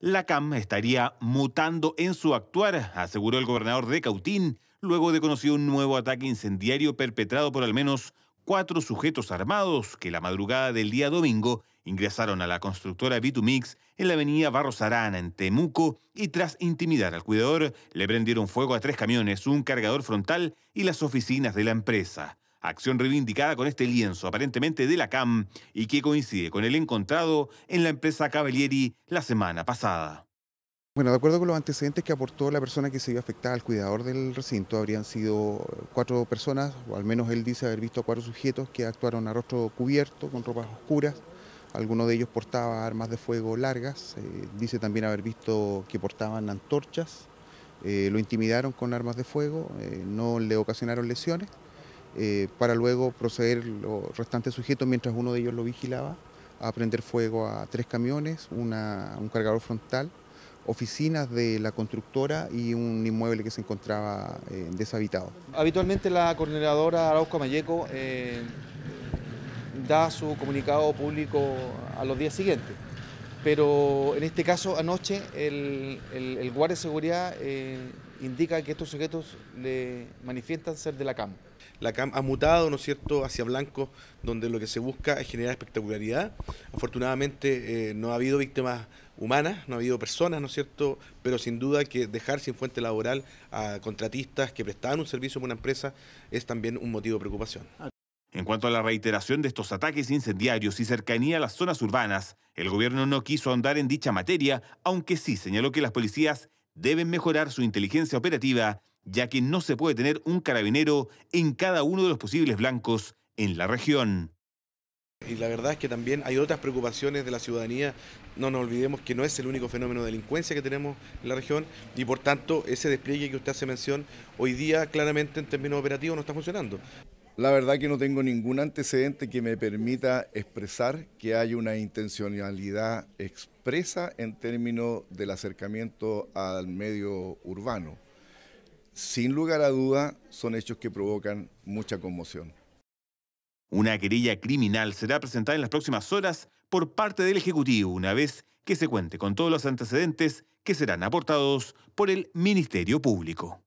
La CAM estaría mutando en su actuar, aseguró el gobernador de Cautín, luego de conocer un nuevo ataque incendiario perpetrado por al menos cuatro sujetos armados que la madrugada del día domingo ingresaron a la constructora Bitumix en la avenida Barros Arana, en Temuco, y tras intimidar al cuidador, le prendieron fuego a tres camiones, un cargador frontal y las oficinas de la empresa acción reivindicada con este lienzo aparentemente de la CAM y que coincide con el encontrado en la empresa Cavalieri la semana pasada. Bueno, de acuerdo con los antecedentes que aportó la persona que se vio afectada, al cuidador del recinto, habrían sido eh, cuatro personas, o al menos él dice haber visto a cuatro sujetos que actuaron a rostro cubierto, con ropas oscuras. Algunos de ellos portaban armas de fuego largas, eh, dice también haber visto que portaban antorchas, eh, lo intimidaron con armas de fuego, no le ocasionaron lesiones. Eh, para luego proceder los restantes sujetos, mientras uno de ellos lo vigilaba, a prender fuego a tres camiones, un cargador frontal, oficinas de la constructora y un inmueble que se encontraba eh, deshabitado. Habitualmente la coordinadora Arauco Malleco eh, da su comunicado público a los días siguientes, pero en este caso anoche el, el, guardia de seguridad indica que estos sujetos le manifiestan ser de la cama la CAM ha mutado, ¿no es cierto?, hacia Blanco, donde lo que se busca es generar espectacularidad. Afortunadamente eh, no ha habido víctimas humanas, no ha habido personas, ¿no es cierto?, pero sin duda que dejar sin fuente laboral a contratistas que prestaban un servicio para una empresa es también un motivo de preocupación. En cuanto a la reiteración de estos ataques incendiarios y cercanía a las zonas urbanas, el gobierno no quiso ahondar en dicha materia, aunque sí señaló que las policías deben mejorar su inteligencia operativa ya que no se puede tener un carabinero en cada uno de los posibles blancos en la región. Y la verdad es que también hay otras preocupaciones de la ciudadanía. No nos olvidemos que no es el único fenómeno de delincuencia que tenemos en la región y por tanto ese despliegue que usted hace mención hoy día claramente en términos operativos no está funcionando. La verdad que no tengo ningún antecedente que me permita expresar que hay una intencionalidad expresa en términos del acercamiento al medio urbano sin lugar a duda, son hechos que provocan mucha conmoción. Una querella criminal será presentada en las próximas horas por parte del Ejecutivo, una vez que se cuente con todos los antecedentes que serán aportados por el Ministerio Público.